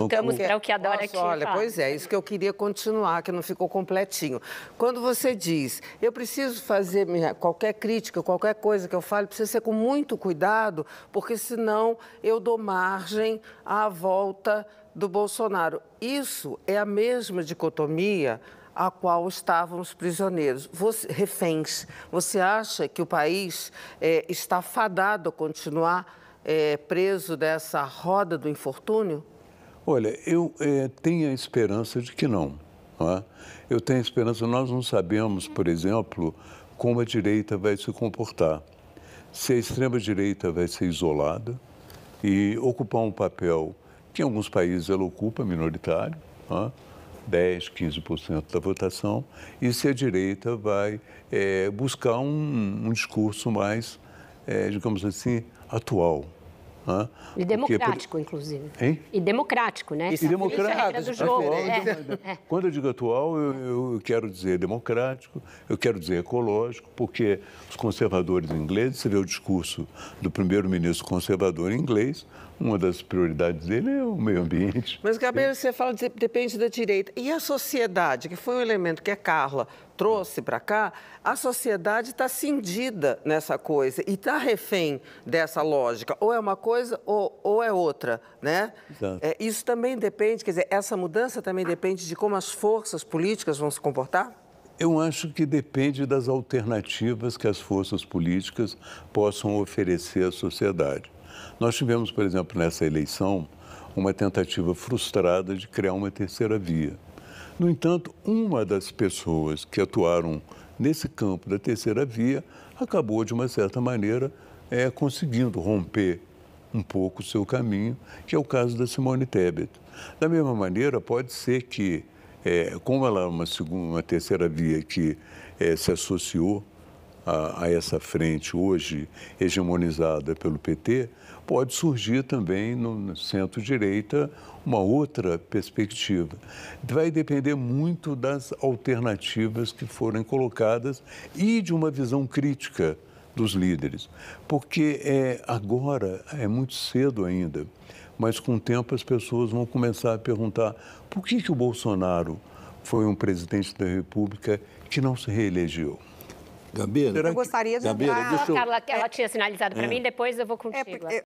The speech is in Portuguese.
Estamos para o que adora aqui. Olha, fala. Tá? pois é, isso que eu queria continuar, que não ficou completinho. Quando você diz, eu preciso fazer minha, qualquer crítica, qualquer coisa que eu fale, precisa ser com muito cuidado, porque senão eu dou margem à volta do Bolsonaro. Isso é a mesma dicotomia a qual estavam os prisioneiros, você, reféns. Você acha que o país é, está fadado a continuar é, preso dessa roda do infortúnio? Olha, eu é, tenho a esperança de que não. não é? Eu tenho a esperança, nós não sabemos, por exemplo, como a direita vai se comportar. Se a extrema-direita vai ser isolada e ocupar um papel que em alguns países ela ocupa, minoritário, é? 10, 15% da votação, e se a direita vai é, buscar um, um, discurso mais, é, digamos assim, atual, e democrático, inclusive. Hein? E democrático, né? Isso. É e democrático. Do jogo. É. é. Quando eu digo é. atual, eu, eu quero dizer democrático, eu quero dizer ecológico, porque os conservadores ingleses, você vê o discurso do primeiro-ministro conservador inglês, uma das prioridades dele é o meio ambiente. Mas, Gabriel, você fala que depende da direita. E a sociedade, que foi um elemento que a Carla trouxe para cá, a sociedade está cindida nessa coisa e está refém dessa lógica. Ou é uma coisa ou, ou é outra, né? É, isso também depende, quer dizer, essa mudança também depende de como as forças políticas vão se comportar? Eu acho que depende das alternativas que as forças políticas possam oferecer à sociedade. Nós tivemos, por exemplo, nessa eleição, uma tentativa frustrada de criar uma terceira via. No entanto, uma das pessoas que atuaram nesse campo da terceira via acabou, de uma certa maneira, é, conseguindo romper um pouco o seu caminho, que é o caso da Simone Tebet. Da mesma maneira, pode ser que, é, como ela é uma, segunda, uma terceira via que é, se associou a, a essa frente hoje hegemonizada pelo PT, pode surgir também no centro-direita uma outra perspectiva. Vai depender muito das alternativas que forem colocadas e de uma visão crítica dos líderes, porque é agora é muito cedo ainda, mas com o tempo as pessoas vão começar a perguntar por que que o Bolsonaro foi um presidente da República que não se reelegeu. Gabeira, eu gostaria de Gabeira, deixa eu... Carla, ela é. tinha sinalizado para é. mim, depois eu vou é, contigo. É,